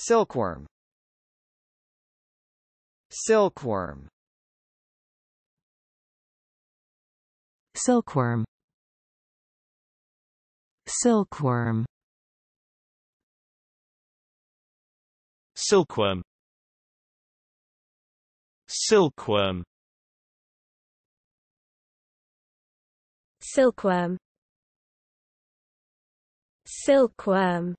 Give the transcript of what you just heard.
Silkworm Silkworm Silkworm Silkworm Silkworm Silkworm Silkworm Silkworm